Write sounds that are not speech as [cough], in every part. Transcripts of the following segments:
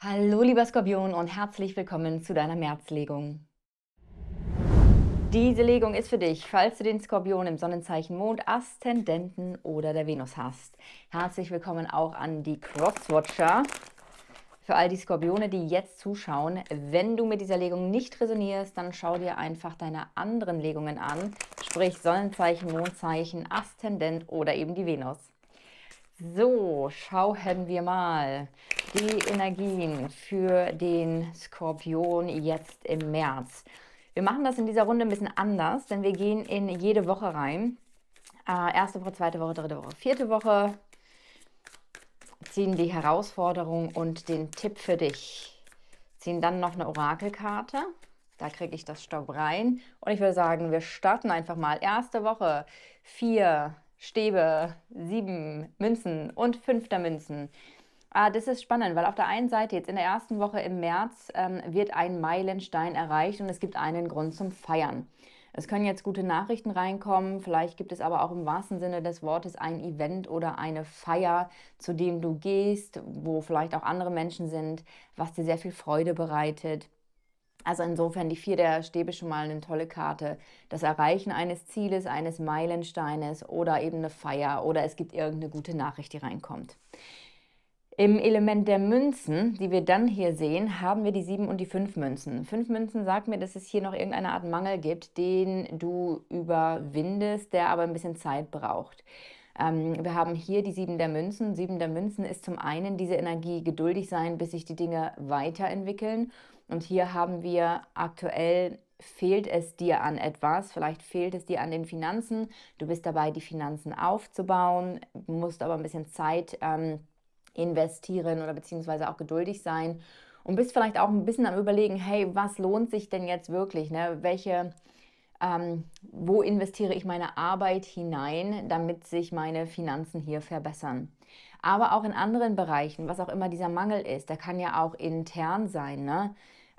Hallo lieber Skorpion und herzlich willkommen zu deiner Märzlegung. Diese Legung ist für dich, falls du den Skorpion im Sonnenzeichen Mond, Aszendenten oder der Venus hast. Herzlich willkommen auch an die Crosswatcher. Für all die Skorpione, die jetzt zuschauen, wenn du mit dieser Legung nicht resonierst, dann schau dir einfach deine anderen Legungen an, sprich Sonnenzeichen, Mondzeichen, Aszendent oder eben die Venus. So, schauen wir mal die Energien für den Skorpion jetzt im März. Wir machen das in dieser Runde ein bisschen anders, denn wir gehen in jede Woche rein. Äh, erste Woche, zweite Woche, dritte Woche, vierte Woche. Ziehen die Herausforderung und den Tipp für dich. Ziehen dann noch eine Orakelkarte. Da kriege ich das Staub rein. Und ich würde sagen, wir starten einfach mal. Erste Woche, vier, Stäbe, sieben Münzen und fünfter Münzen. Ah, das ist spannend, weil auf der einen Seite jetzt in der ersten Woche im März ähm, wird ein Meilenstein erreicht und es gibt einen Grund zum Feiern. Es können jetzt gute Nachrichten reinkommen, vielleicht gibt es aber auch im wahrsten Sinne des Wortes ein Event oder eine Feier, zu dem du gehst, wo vielleicht auch andere Menschen sind, was dir sehr viel Freude bereitet. Also insofern die vier der Stäbe schon mal eine tolle Karte. Das Erreichen eines Zieles, eines Meilensteines oder eben eine Feier oder es gibt irgendeine gute Nachricht, die reinkommt. Im Element der Münzen, die wir dann hier sehen, haben wir die sieben und die fünf Münzen. Fünf Münzen sagt mir, dass es hier noch irgendeine Art Mangel gibt, den du überwindest, der aber ein bisschen Zeit braucht ähm, wir haben hier die Sieben der Münzen. Sieben der Münzen ist zum einen diese Energie, geduldig sein, bis sich die Dinge weiterentwickeln. Und hier haben wir aktuell fehlt es dir an etwas, vielleicht fehlt es dir an den Finanzen, du bist dabei, die Finanzen aufzubauen, musst aber ein bisschen Zeit ähm, investieren oder beziehungsweise auch geduldig sein und bist vielleicht auch ein bisschen am Überlegen, hey, was lohnt sich denn jetzt wirklich? Ne? Welche, ähm, wo investiere ich meine Arbeit hinein, damit sich meine Finanzen hier verbessern? Aber auch in anderen Bereichen, was auch immer dieser Mangel ist, der kann ja auch intern sein. Ne?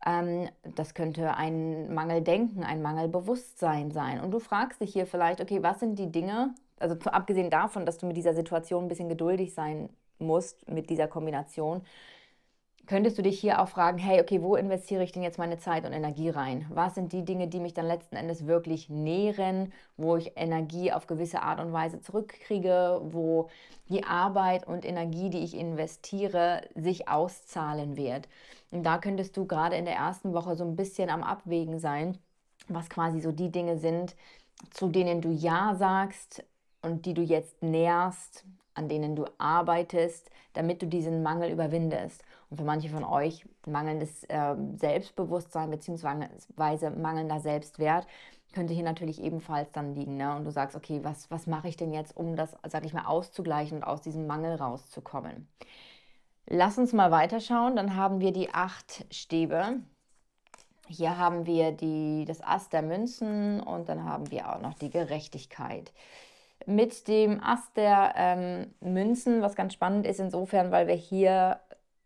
Ähm, das könnte ein Mangeldenken, ein Mangelbewusstsein sein. Und du fragst dich hier vielleicht, okay, was sind die Dinge, also abgesehen davon, dass du mit dieser Situation ein bisschen geduldig sein musst, mit dieser Kombination, könntest du dich hier auch fragen, hey, okay, wo investiere ich denn jetzt meine Zeit und Energie rein? Was sind die Dinge, die mich dann letzten Endes wirklich nähren, wo ich Energie auf gewisse Art und Weise zurückkriege, wo die Arbeit und Energie, die ich investiere, sich auszahlen wird? Und da könntest du gerade in der ersten Woche so ein bisschen am Abwägen sein, was quasi so die Dinge sind, zu denen du Ja sagst und die du jetzt nährst, an denen du arbeitest, damit du diesen Mangel überwindest. Und für manche von euch mangelndes äh, Selbstbewusstsein bzw. mangelnder Selbstwert könnte hier natürlich ebenfalls dann liegen. Ne? Und du sagst, okay, was, was mache ich denn jetzt, um das, sag ich mal, auszugleichen und aus diesem Mangel rauszukommen? Lass uns mal weiterschauen. Dann haben wir die acht Stäbe. Hier haben wir die, das Ast der Münzen und dann haben wir auch noch die Gerechtigkeit. Mit dem Ast der ähm, Münzen, was ganz spannend ist, insofern, weil wir hier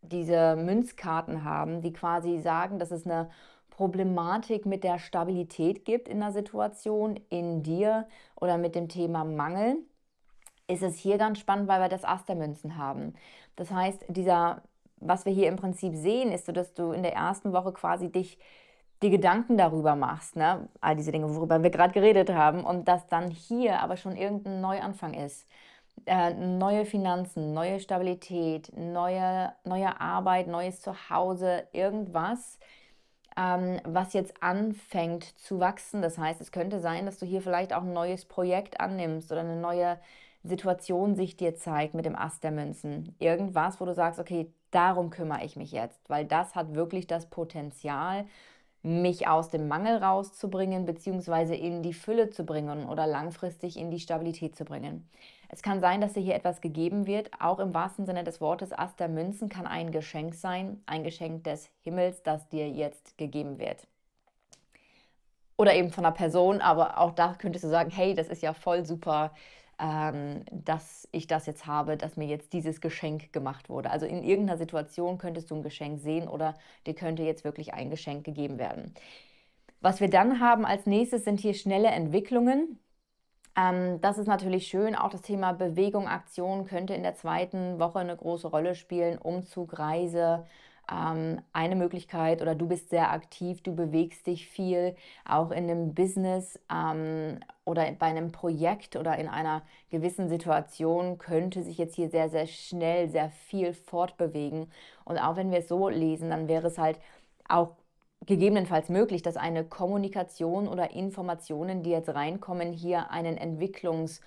diese Münzkarten haben, die quasi sagen, dass es eine Problematik mit der Stabilität gibt in der Situation, in dir oder mit dem Thema Mangel, ist es hier ganz spannend, weil wir das Ass der Münzen haben. Das heißt, dieser, was wir hier im Prinzip sehen, ist so, dass du in der ersten Woche quasi dich die Gedanken darüber machst, ne? all diese Dinge, worüber wir gerade geredet haben, und dass dann hier aber schon irgendein Neuanfang ist. Äh, neue Finanzen, neue Stabilität, neue, neue Arbeit, neues Zuhause, irgendwas, ähm, was jetzt anfängt zu wachsen. Das heißt, es könnte sein, dass du hier vielleicht auch ein neues Projekt annimmst oder eine neue Situation sich dir zeigt mit dem Ast der Münzen. Irgendwas, wo du sagst, okay, darum kümmere ich mich jetzt, weil das hat wirklich das Potenzial, mich aus dem Mangel rauszubringen, beziehungsweise in die Fülle zu bringen oder langfristig in die Stabilität zu bringen. Es kann sein, dass dir hier etwas gegeben wird. Auch im wahrsten Sinne des Wortes, Ast der Münzen kann ein Geschenk sein, ein Geschenk des Himmels, das dir jetzt gegeben wird. Oder eben von einer Person, aber auch da könntest du sagen, hey, das ist ja voll super, ähm, dass ich das jetzt habe, dass mir jetzt dieses Geschenk gemacht wurde. Also in irgendeiner Situation könntest du ein Geschenk sehen oder dir könnte jetzt wirklich ein Geschenk gegeben werden. Was wir dann haben als nächstes sind hier schnelle Entwicklungen. Ähm, das ist natürlich schön. Auch das Thema Bewegung, Aktion könnte in der zweiten Woche eine große Rolle spielen. Umzug, Reise, ähm, eine Möglichkeit oder du bist sehr aktiv, du bewegst dich viel, auch in einem Business ähm, oder bei einem Projekt oder in einer gewissen Situation könnte sich jetzt hier sehr, sehr schnell sehr viel fortbewegen. Und auch wenn wir es so lesen, dann wäre es halt auch gegebenenfalls möglich, dass eine Kommunikation oder Informationen, die jetzt reinkommen, hier einen Entwicklungspush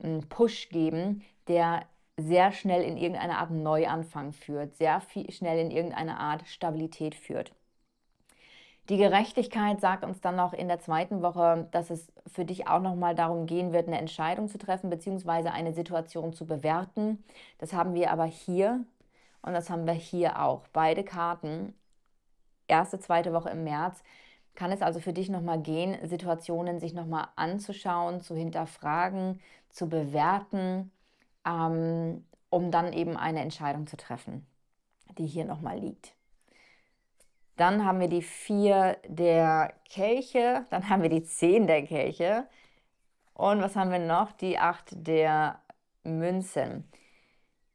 hm, geben, der sehr schnell in irgendeine Art Neuanfang führt, sehr viel, schnell in irgendeine Art Stabilität führt. Die Gerechtigkeit sagt uns dann noch in der zweiten Woche, dass es für dich auch nochmal darum gehen wird, eine Entscheidung zu treffen bzw. eine Situation zu bewerten. Das haben wir aber hier und das haben wir hier auch. Beide Karten erste, zweite Woche im März, kann es also für dich nochmal gehen, Situationen sich nochmal anzuschauen, zu hinterfragen, zu bewerten, ähm, um dann eben eine Entscheidung zu treffen, die hier nochmal liegt. Dann haben wir die vier der Kelche, dann haben wir die zehn der Kelche und was haben wir noch? Die acht der Münzen.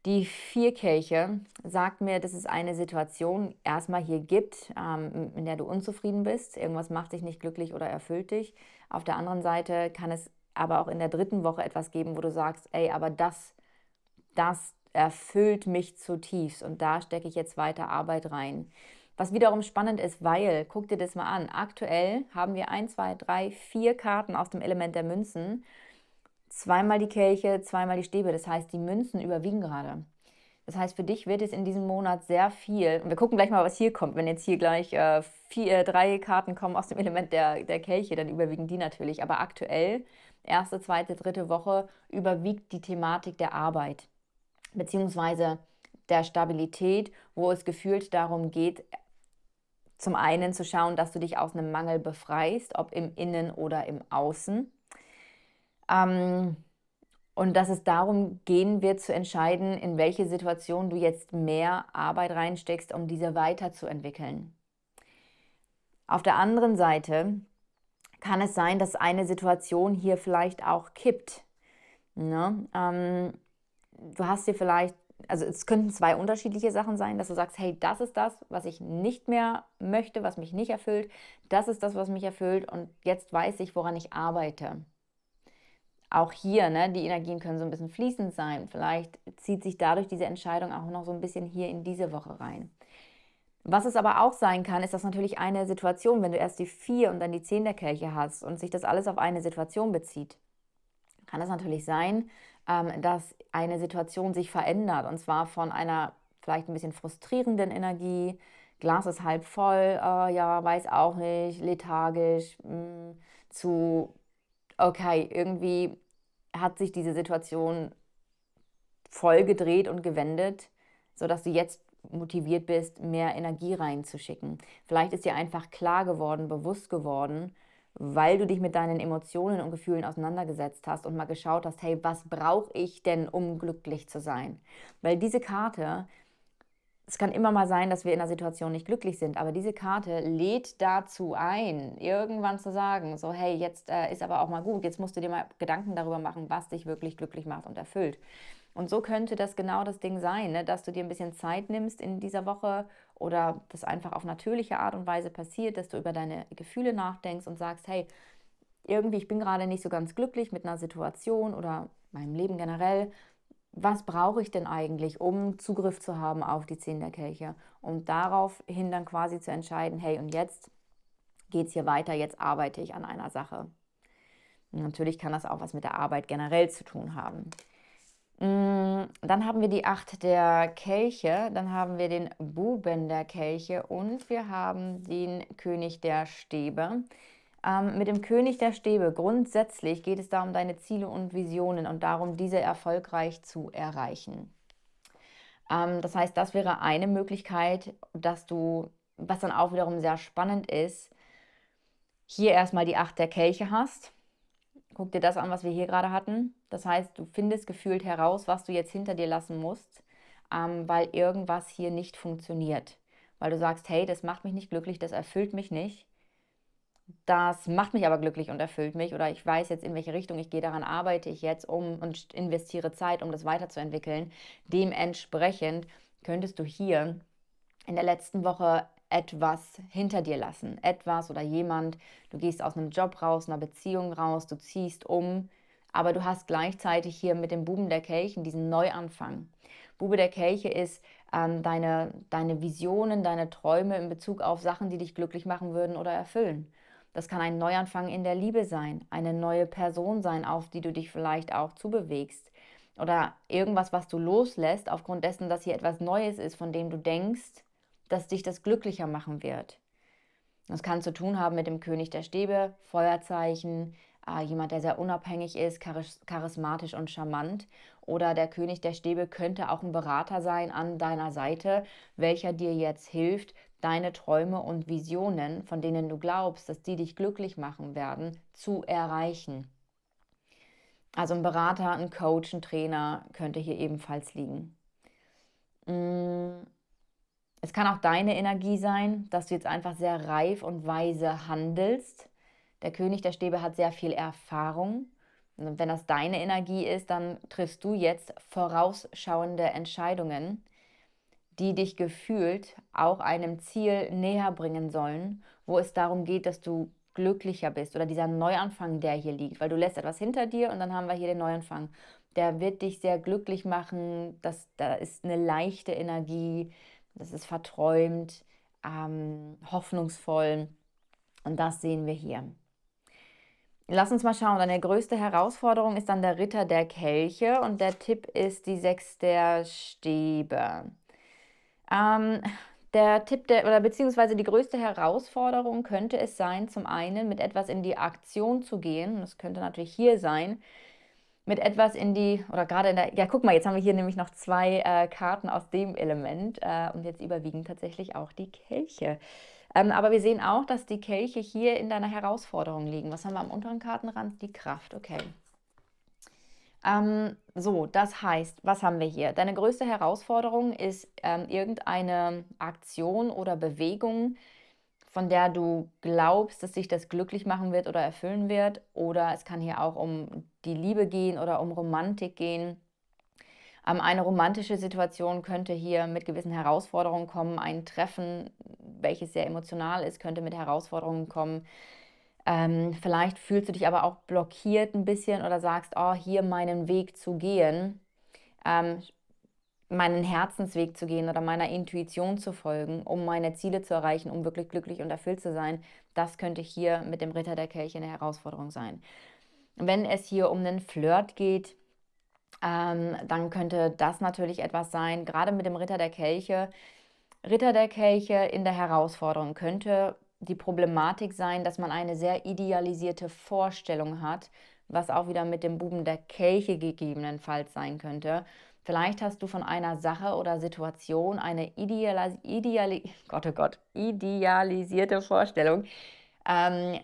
Die vier Kelche sagt mir, dass es eine Situation erstmal hier gibt, ähm, in der du unzufrieden bist. Irgendwas macht dich nicht glücklich oder erfüllt dich. Auf der anderen Seite kann es aber auch in der dritten Woche etwas geben, wo du sagst, ey, aber das, das erfüllt mich zutiefst und da stecke ich jetzt weiter Arbeit rein. Was wiederum spannend ist, weil, guck dir das mal an, aktuell haben wir 1, 2, 3, 4 Karten aus dem Element der Münzen zweimal die Kelche, zweimal die Stäbe. Das heißt, die Münzen überwiegen gerade. Das heißt, für dich wird es in diesem Monat sehr viel. Und wir gucken gleich mal, was hier kommt. Wenn jetzt hier gleich äh, vier, äh, drei Karten kommen aus dem Element der, der Kelche, dann überwiegen die natürlich. Aber aktuell, erste, zweite, dritte Woche, überwiegt die Thematik der Arbeit. Beziehungsweise der Stabilität, wo es gefühlt darum geht, zum einen zu schauen, dass du dich aus einem Mangel befreist, ob im Innen oder im Außen. Ähm, und dass es darum gehen wird zu entscheiden, in welche Situation du jetzt mehr Arbeit reinsteckst, um diese weiterzuentwickeln. Auf der anderen Seite kann es sein, dass eine Situation hier vielleicht auch kippt. Ne? Ähm, du hast dir vielleicht, also es könnten zwei unterschiedliche Sachen sein, dass du sagst, hey, das ist das, was ich nicht mehr möchte, was mich nicht erfüllt, das ist das, was mich erfüllt und jetzt weiß ich, woran ich arbeite auch hier, ne, die Energien können so ein bisschen fließend sein. Vielleicht zieht sich dadurch diese Entscheidung auch noch so ein bisschen hier in diese Woche rein. Was es aber auch sein kann, ist dass natürlich eine Situation, wenn du erst die 4 und dann die 10 der Kirche hast und sich das alles auf eine Situation bezieht. Kann es natürlich sein, ähm, dass eine Situation sich verändert und zwar von einer vielleicht ein bisschen frustrierenden Energie. Glas ist halb voll, äh, ja, weiß auch nicht, lethargisch, mh, hm, zu, okay, irgendwie hat sich diese Situation voll gedreht und gewendet, sodass du jetzt motiviert bist, mehr Energie reinzuschicken. Vielleicht ist dir einfach klar geworden, bewusst geworden, weil du dich mit deinen Emotionen und Gefühlen auseinandergesetzt hast und mal geschaut hast, hey, was brauche ich denn, um glücklich zu sein? Weil diese Karte es kann immer mal sein, dass wir in einer Situation nicht glücklich sind, aber diese Karte lädt dazu ein, irgendwann zu sagen, so hey, jetzt äh, ist aber auch mal gut, jetzt musst du dir mal Gedanken darüber machen, was dich wirklich glücklich macht und erfüllt. Und so könnte das genau das Ding sein, ne? dass du dir ein bisschen Zeit nimmst in dieser Woche oder das einfach auf natürliche Art und Weise passiert, dass du über deine Gefühle nachdenkst und sagst, hey, irgendwie, ich bin gerade nicht so ganz glücklich mit einer Situation oder meinem Leben generell was brauche ich denn eigentlich, um Zugriff zu haben auf die der Kelche? um daraufhin dann quasi zu entscheiden, hey, und jetzt geht es hier weiter, jetzt arbeite ich an einer Sache. Und natürlich kann das auch was mit der Arbeit generell zu tun haben. Mm, dann haben wir die Acht der Kelche, dann haben wir den Buben der Kelche und wir haben den König der Stäbe. Ähm, mit dem König der Stäbe, grundsätzlich geht es da um deine Ziele und Visionen und darum, diese erfolgreich zu erreichen. Ähm, das heißt, das wäre eine Möglichkeit, dass du, was dann auch wiederum sehr spannend ist, hier erstmal die Acht der Kelche hast. Guck dir das an, was wir hier gerade hatten. Das heißt, du findest gefühlt heraus, was du jetzt hinter dir lassen musst, ähm, weil irgendwas hier nicht funktioniert. Weil du sagst, hey, das macht mich nicht glücklich, das erfüllt mich nicht das macht mich aber glücklich und erfüllt mich oder ich weiß jetzt, in welche Richtung ich gehe, daran arbeite ich jetzt um und investiere Zeit, um das weiterzuentwickeln. Dementsprechend könntest du hier in der letzten Woche etwas hinter dir lassen. Etwas oder jemand, du gehst aus einem Job raus, einer Beziehung raus, du ziehst um, aber du hast gleichzeitig hier mit dem Buben der Kelchen diesen Neuanfang. Bube der Kelche ist ähm, deine, deine Visionen, deine Träume in Bezug auf Sachen, die dich glücklich machen würden oder erfüllen. Das kann ein Neuanfang in der Liebe sein, eine neue Person sein, auf die du dich vielleicht auch zubewegst. Oder irgendwas, was du loslässt, aufgrund dessen, dass hier etwas Neues ist, von dem du denkst, dass dich das glücklicher machen wird. Das kann zu tun haben mit dem König der Stäbe, Feuerzeichen, äh, jemand, der sehr unabhängig ist, charismatisch und charmant. Oder der König der Stäbe könnte auch ein Berater sein an deiner Seite, welcher dir jetzt hilft, deine Träume und Visionen, von denen du glaubst, dass die dich glücklich machen werden, zu erreichen. Also ein Berater, ein Coach, ein Trainer könnte hier ebenfalls liegen. Mm, es kann auch deine Energie sein, dass du jetzt einfach sehr reif und weise handelst. Der König der Stäbe hat sehr viel Erfahrung. Und wenn das deine Energie ist, dann triffst du jetzt vorausschauende Entscheidungen die dich gefühlt auch einem Ziel näher bringen sollen, wo es darum geht, dass du glücklicher bist oder dieser Neuanfang, der hier liegt, weil du lässt etwas hinter dir und dann haben wir hier den Neuanfang. Der wird dich sehr glücklich machen, das, da ist eine leichte Energie, das ist verträumt, ähm, hoffnungsvoll und das sehen wir hier. Lass uns mal schauen. Deine größte Herausforderung ist dann der Ritter der Kelche und der Tipp ist die Sechs der Stäbe. Ähm, der Tipp der, oder beziehungsweise die größte Herausforderung könnte es sein, zum einen mit etwas in die Aktion zu gehen. Das könnte natürlich hier sein. Mit etwas in die, oder gerade in der, ja, guck mal, jetzt haben wir hier nämlich noch zwei äh, Karten aus dem Element äh, und jetzt überwiegen tatsächlich auch die Kelche. Ähm, aber wir sehen auch, dass die Kelche hier in deiner Herausforderung liegen. Was haben wir am unteren Kartenrand? Die Kraft, okay. Ähm, so, das heißt, was haben wir hier? Deine größte Herausforderung ist ähm, irgendeine Aktion oder Bewegung, von der du glaubst, dass dich das glücklich machen wird oder erfüllen wird. Oder es kann hier auch um die Liebe gehen oder um Romantik gehen. Ähm, eine romantische Situation könnte hier mit gewissen Herausforderungen kommen. Ein Treffen, welches sehr emotional ist, könnte mit Herausforderungen kommen. Ähm, vielleicht fühlst du dich aber auch blockiert ein bisschen oder sagst, oh, hier meinen Weg zu gehen, ähm, meinen Herzensweg zu gehen oder meiner Intuition zu folgen, um meine Ziele zu erreichen, um wirklich glücklich und erfüllt zu sein. Das könnte hier mit dem Ritter der Kirche eine Herausforderung sein. Wenn es hier um einen Flirt geht, ähm, dann könnte das natürlich etwas sein, gerade mit dem Ritter der Kelche. Ritter der Kelche in der Herausforderung könnte die Problematik sein, dass man eine sehr idealisierte Vorstellung hat, was auch wieder mit dem Buben der Kelche gegebenenfalls sein könnte. Vielleicht hast du von einer Sache oder Situation eine idealis ideali Gott, oh Gott, idealisierte Vorstellung. Ähm,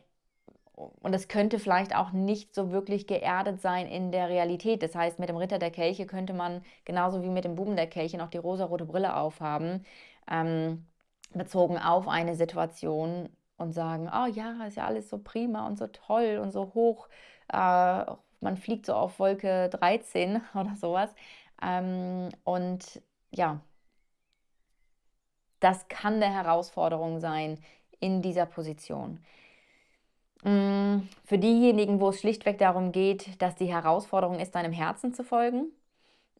und es könnte vielleicht auch nicht so wirklich geerdet sein in der Realität. Das heißt, mit dem Ritter der Kelche könnte man genauso wie mit dem Buben der Kelche noch die rosarote Brille aufhaben. Ähm, bezogen auf eine Situation und sagen, oh ja, ist ja alles so prima und so toll und so hoch, äh, man fliegt so auf Wolke 13 [laughs] oder sowas. Ähm, und ja, das kann eine Herausforderung sein in dieser Position. Mm, für diejenigen, wo es schlichtweg darum geht, dass die Herausforderung ist, deinem Herzen zu folgen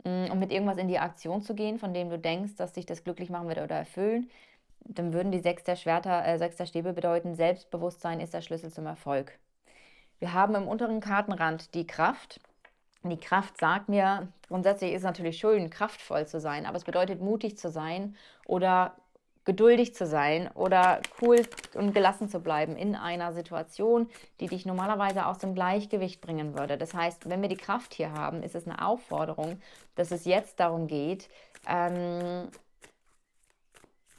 mm, und mit irgendwas in die Aktion zu gehen, von dem du denkst, dass dich das glücklich machen wird oder erfüllen, dann würden die sechs der, Schwerter, äh, sechs der Stäbe bedeuten, Selbstbewusstsein ist der Schlüssel zum Erfolg. Wir haben im unteren Kartenrand die Kraft. Die Kraft sagt mir, grundsätzlich ist es natürlich schön, kraftvoll zu sein, aber es bedeutet mutig zu sein oder geduldig zu sein oder cool und gelassen zu bleiben in einer Situation, die dich normalerweise aus dem Gleichgewicht bringen würde. Das heißt, wenn wir die Kraft hier haben, ist es eine Aufforderung, dass es jetzt darum geht, ähm,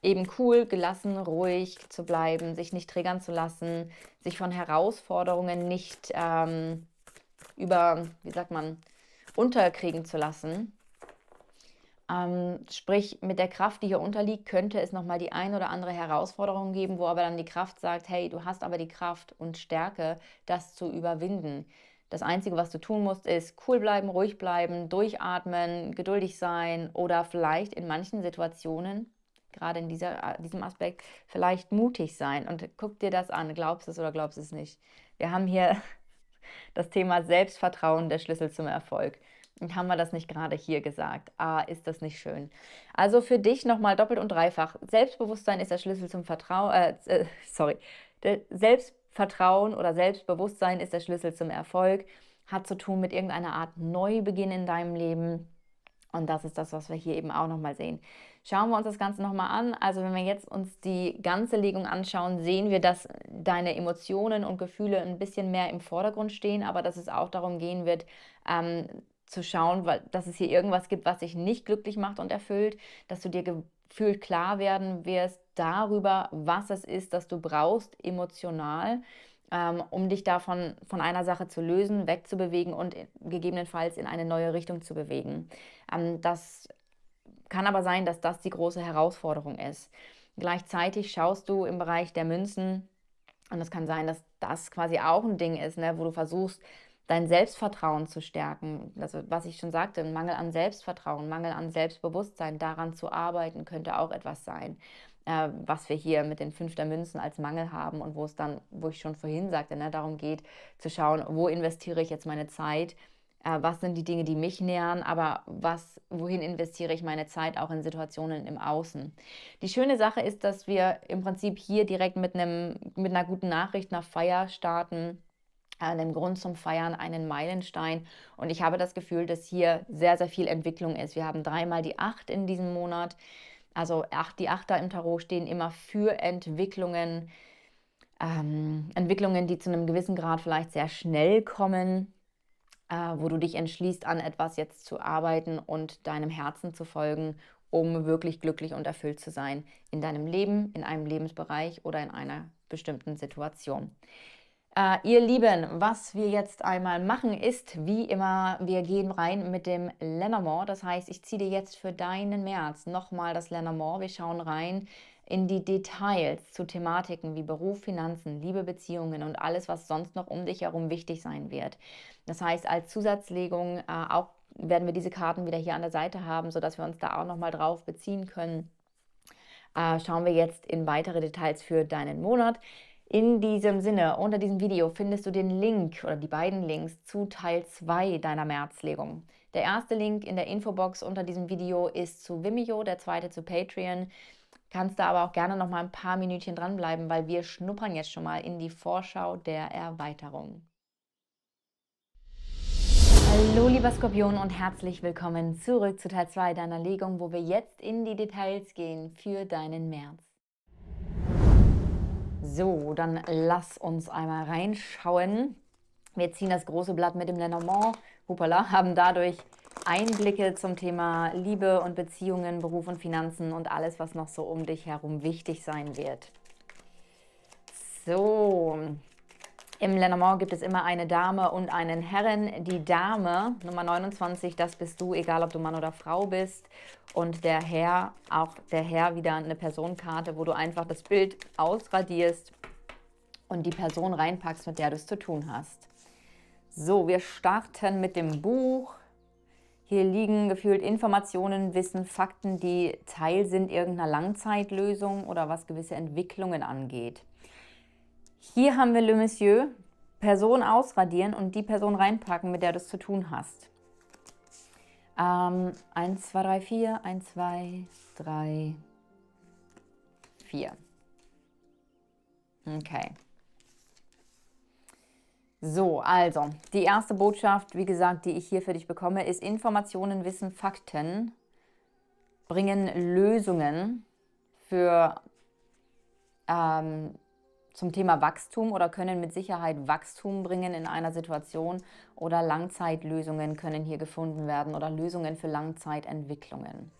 eben cool, gelassen, ruhig zu bleiben, sich nicht triggern zu lassen, sich von Herausforderungen nicht ähm, über, wie sagt man, unterkriegen zu lassen. Ähm, sprich, mit der Kraft, die hier unterliegt, könnte es nochmal die ein oder andere Herausforderung geben, wo aber dann die Kraft sagt, hey, du hast aber die Kraft und Stärke, das zu überwinden. Das Einzige, was du tun musst, ist cool bleiben, ruhig bleiben, durchatmen, geduldig sein oder vielleicht in manchen Situationen gerade in dieser, äh, diesem Aspekt vielleicht mutig sein. Und guck dir das an, glaubst du es oder glaubst du es nicht. Wir haben hier [laughs] das Thema Selbstvertrauen, der Schlüssel zum Erfolg. Und haben wir das nicht gerade hier gesagt? Ah, ist das nicht schön? Also für dich nochmal doppelt und dreifach. Selbstbewusstsein ist der Schlüssel zum Vertrauen, äh, äh, sorry. Selbstvertrauen oder Selbstbewusstsein ist der Schlüssel zum Erfolg. Hat zu tun mit irgendeiner Art Neubeginn in deinem Leben. Und das ist das, was wir hier eben auch nochmal sehen. Schauen wir uns das Ganze nochmal an. Also wenn wir jetzt uns die ganze Legung anschauen, sehen wir, dass deine Emotionen und Gefühle ein bisschen mehr im Vordergrund stehen, aber dass es auch darum gehen wird, ähm, zu schauen, weil, dass es hier irgendwas gibt, was dich nicht glücklich macht und erfüllt, dass du dir gefühlt klar werden wirst darüber, was es ist, das du brauchst emotional, ähm, um dich davon von einer Sache zu lösen, wegzubewegen und gegebenenfalls in eine neue Richtung zu bewegen. Ähm, dass kann aber sein, dass das die große Herausforderung ist. Gleichzeitig schaust du im Bereich der Münzen, und es kann sein, dass das quasi auch ein Ding ist, ne, wo du versuchst, dein Selbstvertrauen zu stärken. Also was ich schon sagte, ein Mangel an Selbstvertrauen, Mangel an Selbstbewusstsein, daran zu arbeiten, könnte auch etwas sein, äh, was wir hier mit den fünfter Münzen als Mangel haben und wo es dann, wo ich schon vorhin sagte, ne, darum geht zu schauen, wo investiere ich jetzt meine Zeit, äh, was sind die Dinge, die mich nähern, aber was, wohin investiere ich meine Zeit auch in Situationen im Außen. Die schöne Sache ist, dass wir im Prinzip hier direkt mit, einem, mit einer guten Nachricht nach Feier starten äh, einem Grund zum Feiern, einen Meilenstein. Und ich habe das Gefühl, dass hier sehr, sehr viel Entwicklung ist. Wir haben dreimal die Acht in diesem Monat. Also acht, die Achter im Tarot stehen immer für Entwicklungen. Ähm, Entwicklungen, die zu einem gewissen Grad vielleicht sehr schnell kommen, äh, wo du dich entschließt, an etwas jetzt zu arbeiten und deinem Herzen zu folgen, um wirklich glücklich und erfüllt zu sein in deinem Leben, in einem Lebensbereich oder in einer bestimmten Situation. Äh, ihr Lieben, was wir jetzt einmal machen ist, wie immer, wir gehen rein mit dem Lenormand. Das heißt, ich ziehe dir jetzt für deinen März nochmal das Lenormand. Wir schauen rein, in die Details zu Thematiken wie Beruf, Finanzen, Liebe, Beziehungen und alles, was sonst noch um dich herum wichtig sein wird. Das heißt, als Zusatzlegung äh, auch werden wir diese Karten wieder hier an der Seite haben, sodass wir uns da auch nochmal drauf beziehen können. Äh, schauen wir jetzt in weitere Details für deinen Monat. In diesem Sinne, unter diesem Video findest du den Link oder die beiden Links zu Teil 2 deiner Märzlegung. Der erste Link in der Infobox unter diesem Video ist zu Vimeo, der zweite zu Patreon kannst da aber auch gerne noch mal ein paar Minütchen dranbleiben, weil wir schnuppern jetzt schon mal in die Vorschau der Erweiterung. Hallo lieber Skorpion und herzlich willkommen zurück zu Teil 2 deiner Legung, wo wir jetzt in die Details gehen für deinen März. So, dann lass uns einmal reinschauen. Wir ziehen das große Blatt mit dem Lenormand, hupala, haben dadurch Einblicke zum Thema Liebe und Beziehungen, Beruf und Finanzen und alles, was noch so um dich herum wichtig sein wird. So, im Lenormand gibt es immer eine Dame und einen Herren. Die Dame, Nummer 29, das bist du, egal ob du Mann oder Frau bist. Und der Herr, auch der Herr wieder eine Personenkarte, wo du einfach das Bild ausradierst und die Person reinpackst, mit der du es zu tun hast. So, wir starten mit dem Buch. Hier liegen gefühlt Informationen, Wissen, Fakten, die Teil sind irgendeiner Langzeitlösung oder was gewisse Entwicklungen angeht. Hier haben wir Le Monsieur, Person ausradieren und die Person reinpacken, mit der du es zu tun hast. 1, 2, 3, 4, 1, 2, 3, 4. Okay. So, also, die erste Botschaft, wie gesagt, die ich hier für dich bekomme, ist Informationen, Wissen, Fakten bringen Lösungen für ähm, zum Thema Wachstum oder können mit Sicherheit Wachstum bringen in einer Situation oder Langzeitlösungen können hier gefunden werden oder Lösungen für Langzeitentwicklungen.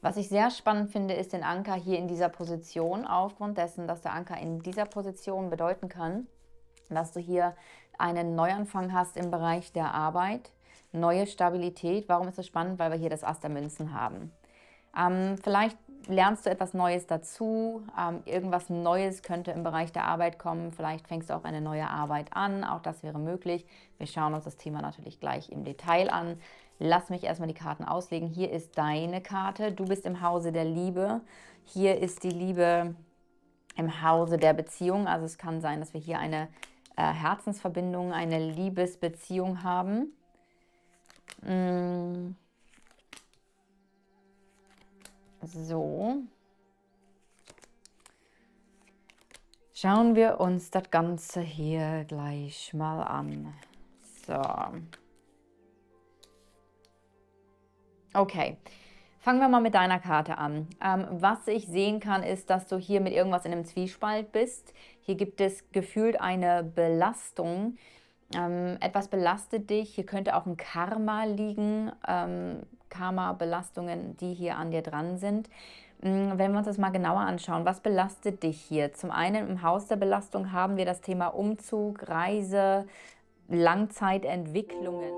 Was ich sehr spannend finde, ist den Anker hier in dieser Position, aufgrund dessen, dass der Anker in dieser Position bedeuten kann, dass du hier einen Neuanfang hast im Bereich der Arbeit, neue Stabilität. Warum ist das spannend? Weil wir hier das Ass der Münzen haben. Ähm, vielleicht lernst du etwas Neues dazu, ähm, irgendwas Neues könnte im Bereich der Arbeit kommen, vielleicht fängst du auch eine neue Arbeit an, auch das wäre möglich. Wir schauen uns das Thema natürlich gleich im Detail an. Lass mich erstmal die Karten auslegen. Hier ist deine Karte, du bist im Hause der Liebe. Hier ist die Liebe im Hause der Beziehung, also es kann sein, dass wir hier eine äh, Herzensverbindung, eine Liebesbeziehung haben. Mm. So. Schauen wir uns das Ganze hier gleich mal an. So. Okay. Fangen wir mal mit deiner Karte an. Ähm, was ich sehen kann, ist, dass du hier mit irgendwas in einem Zwiespalt bist. Hier gibt es gefühlt eine Belastung. Ähm, etwas belastet dich. Hier könnte auch ein Karma liegen. Ähm, Karma-Belastungen, die hier an dir dran sind. Mm, wenn wir uns das mal genauer anschauen, was belastet dich hier? Zum einen im Haus der Belastung haben wir das Thema Umzug, Reise, Langzeitentwicklungen.